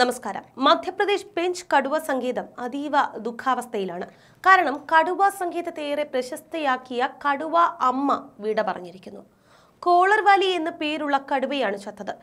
നമസ്കാരം മധ്യപ്രദേശ് പെഞ്ച് കടുവ സംഗീതം അതീവ ദുഃഖാവസ്ഥയിലാണ് കാരണം കടുവ സംഗീതത്തെ ഏറെ പ്രശസ്തയാക്കിയ കടുവ അമ്മ വിട പറഞ്ഞിരിക്കുന്നു കോളർ വാലി എന്ന പേരുള്ള കടുവയാണ് ചത്തത്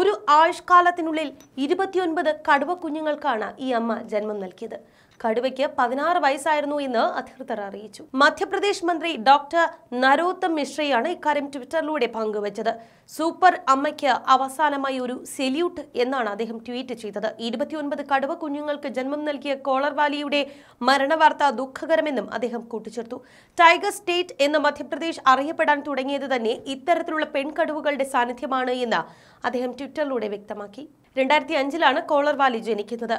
ഒരു ആയുഷ്കാലത്തിനുള്ളിൽ ഇരുപത്തിയൊൻപത് കടുവ കുഞ്ഞുങ്ങൾക്കാണ് ഈ അമ്മ ജന്മം നൽകിയത് കടുവയ്ക്ക് പതിനാറ് വയസ്സായിരുന്നു എന്ന് അധികൃതർ അറിയിച്ചു മധ്യപ്രദേശ് മന്ത്രി ഡോക്ടർ നരോത്തം മിശ്രയാണ് ഇക്കാര്യം ട്വിറ്ററിലൂടെ പങ്കുവച്ചത് സൂപ്പർ അമ്മയ്ക്ക് അവസാനമായി ഒരു സെല്യൂട്ട് എന്നാണ് അദ്ദേഹം ട്വീറ്റ് ചെയ്തത് ഇരുപത്തിയൊൻപത് കടുവ കുഞ്ഞുങ്ങൾക്ക് ജന്മം നൽകിയ കോളർവാലിയുടെ മരണവാർത്ത ദുഃഖകരമെന്നും അദ്ദേഹം കൂട്ടിച്ചേർത്തു ടൈഗർ സ്റ്റേറ്റ് എന്ന മധ്യപ്രദേശ് അറിയപ്പെടാൻ തുടങ്ങിയത് തന്നെ ഇത്തരത്തിലുള്ള പെൺകടുവകളുടെ സാന്നിധ്യമാണ് എന്ന് അദ്ദേഹം ട്വിറ്ററിലൂടെ വ്യക്തമാക്കി രണ്ടായിരത്തി അഞ്ചിലാണ് കോളർവാലി ജനിക്കുന്നത്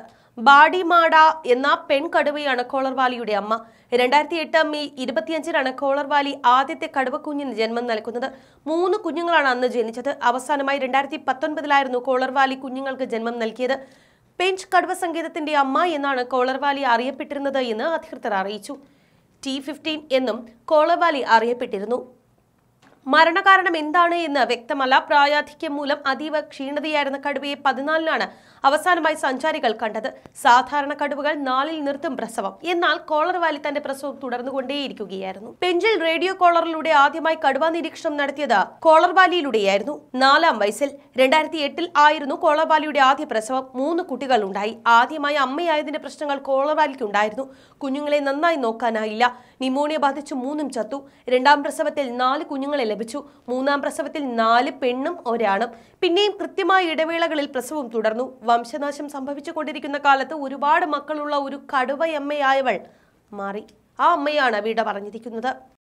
ബാഡിമാട എന്ന പെൺകടുവയാണ് കോളർവാലിയുടെ അമ്മ രണ്ടായിരത്തി എട്ട് മെയ് ഇരുപത്തിയഞ്ചിലാണ് കോളർവാലി ആദ്യത്തെ കടുവക്കുഞ്ഞിന് ജന്മം നൽകുന്നത് മൂന്ന് കുഞ്ഞുങ്ങളാണ് അന്ന് ജനിച്ചത് അവസാനമായി രണ്ടായിരത്തി പത്തൊൻപതിലായിരുന്നു കോളർവാലി കുഞ്ഞുങ്ങൾക്ക് ജന്മം നൽകിയത് പെഞ്ച് കടുവ സംഗീതത്തിന്റെ അമ്മ എന്നാണ് കോളർവാലി അറിയപ്പെട്ടിരുന്നത് എന്ന് അധികൃതർ അറിയിച്ചു ടി ഫിഫ്റ്റീൻ എന്നും കോളർവാലി അറിയപ്പെട്ടിരുന്നു മരണകാരണം എന്താണ് എന്ന് വ്യക്തമല്ല പ്രായാധിക്യം മൂലം അതീവ ക്ഷീണതയായിരുന്ന കടുവയെ പതിനാലിനാണ് അവസാനമായി സഞ്ചാരികൾ കണ്ടത് സാധാരണ കടുവകൾ നാലിൽ നിർത്തും പ്രസവം എന്നാൽ കോളർ വാലി തന്റെ പ്രസവം തുടർന്നുകൊണ്ടേയിരിക്കുകയായിരുന്നു പെഞ്ചിൽ റേഡിയോ കോളറിലൂടെ ആദ്യമായി കടുവ നിരീക്ഷണം നടത്തിയത് കോളർ വാലിയിലൂടെയായിരുന്നു നാലാം വയസ്സിൽ രണ്ടായിരത്തി എട്ടിൽ ആയിരുന്നു കോളർ വാലിയുടെ ആദ്യ പ്രസവം മൂന്ന് കുട്ടികൾ ഉണ്ടായി ആദ്യമായി അമ്മയായതിന്റെ പ്രശ്നങ്ങൾ കോളർ വാലിക്കുണ്ടായിരുന്നു കുഞ്ഞുങ്ങളെ നന്നായി നോക്കാനായില്ല നിമോണിയ ബാധിച്ച് മൂന്നും ചത്തു രണ്ടാം പ്രസവത്തിൽ നാല് കുഞ്ഞുങ്ങളെ ലഭിച്ചു മൂന്നാം പ്രസവത്തിൽ നാല് പെണ്ണും ഒരാണും പിന്നെയും കൃത്യമായ ഇടവേളകളിൽ പ്രസവം തുടർന്നു വംശനാശം സംഭവിച്ചുകൊണ്ടിരിക്കുന്ന കാലത്ത് ഒരുപാട് മക്കളുള്ള ഒരു കടുവയമ്മയായവൾ മാറി ആ അമ്മയാണ് വീട പറഞ്ഞിരിക്കുന്നത്